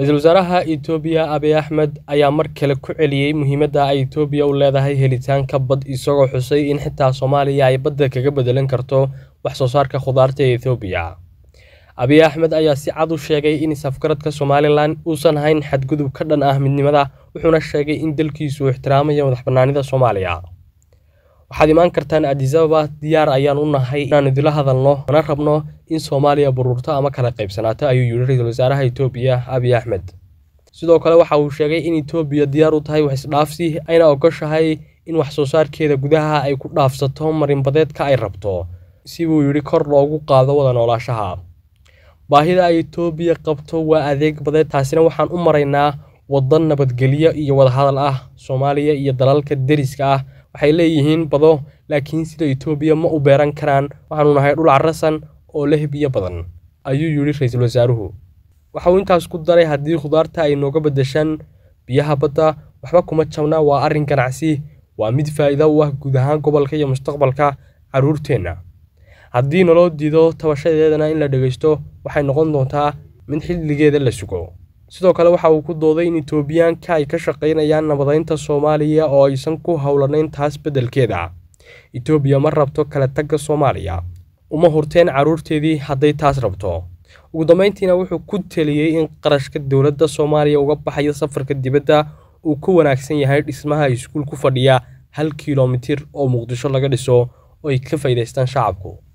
ra-iisul wasaaraha itoobiya abi axmed ayaa mar kale ku celiyey muhiimadda ay itoobiya u leedahay helitaanka bad isagoo xusay in xitaa soomaaliya ay badda kaga bedelan karto wax soo saarka khudaarta ee itoobiya abiy axmed ayaa si cad u sheegay in is-afgaradka somalilan uusan hayn xadgudub ka dhan ah midnimada wuxuuna sheegay in dalkiisu ixtiraamayo madaxbannaanida soomaaliya waxaad imaan kartaan adisababa diyaar ayaan u nahay inaan idila hadalno mana rabno in soomaaliya bururto ama kala qaybsanaato ayuu yidhi ra-iisul wasaaraha etoobiya abiy axmed sidoo kale waxa uu sheegay in etoobiya diyaar u tahay wax isdhaafsi ayna ogoshahay in wax soo saarkeeda gudaha ay ku dhaafsato marinbadeedka ay rabto si buu yidhi kor loogu qaado wada noolaashaha baahida ay etoobiya qabto waa adeeg badeed taasina waxaan u maraynaa waddan nabadgelyo iyo wadahadal ah soomaaliya iyo dalalka deriska ah waxay leeyihiin bado laakiin sida etoobiya ma u beeran karaan waxaanu nahay dhul carrasan oo leh biyo badan ayuu yidhi ra-iisul wasaaruhu waxa uu intaas ku daray haddii khudaarta ay nooga beddeshaan biyaha badda waxba kuma jabna waa arrin ganacsi waa mid faa'iida u ah guud ahaan gobolka iyo mustaqbalka carruurteenna haddii naloo diido tabashadeedana in la dhegaysto waxay noqon doontaa mid xilligeeda la sugo sidoo kale waxa uu ku dooday in itoobiyaanka ay ka shaqaynayaan nabadeynta soomaaliya oo aysan ku howlanayn taas beddelkeeda ah. itoobiya ma rabto kala tagga soomaaliya uma hurteen carruurteedii hadday taas rabto ugu dambeyntiina wuxuu ku taliyey in qarashka dowladda soomaaliya uga baxayo safarka dibadda uu ku wanaagsan yahay dhismaha iskuul ku fadhiya hal kilomitir oo muqdisho laga dhiso oo ay ka faa'iidaystaan shacabku